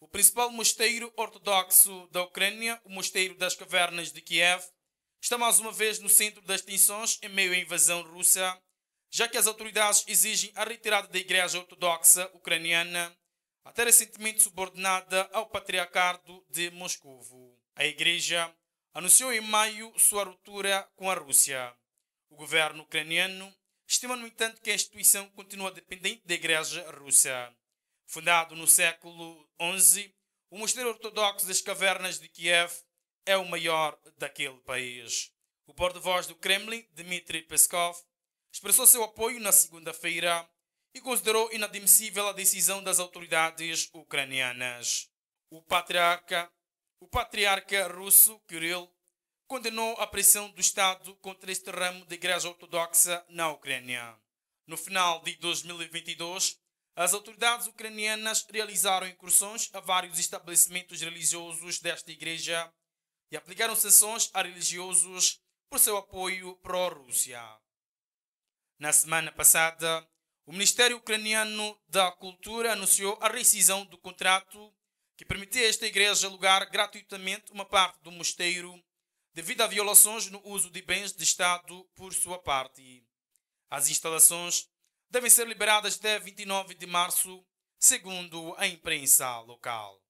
O principal mosteiro ortodoxo da Ucrânia, o Mosteiro das Cavernas de Kiev, está mais uma vez no centro das tensões em meio à invasão russa, já que as autoridades exigem a retirada da Igreja Ortodoxa Ucraniana, até recentemente subordinada ao Patriarcado de Moscou. A Igreja anunciou em maio sua ruptura com a Rússia. O governo ucraniano estima, no entanto, que a instituição continua dependente da Igreja Russa. Fundado no século XI, o Mosteiro Ortodoxo das Cavernas de Kiev é o maior daquele país. O porta-voz do Kremlin, Dmitry Peskov, expressou seu apoio na segunda-feira e considerou inadmissível a decisão das autoridades ucranianas. O patriarca, o patriarca russo Kirill condenou a pressão do Estado contra este ramo da Igreja Ortodoxa na Ucrânia. No final de 2022, as autoridades ucranianas realizaram incursões a vários estabelecimentos religiosos desta igreja e aplicaram sanções a religiosos por seu apoio pró-Rússia. Na semana passada, o Ministério Ucraniano da Cultura anunciou a rescisão do contrato que permitia esta igreja alugar gratuitamente uma parte do mosteiro devido a violações no uso de bens de Estado por sua parte. As instalações devem ser liberadas até 29 de março, segundo a imprensa local.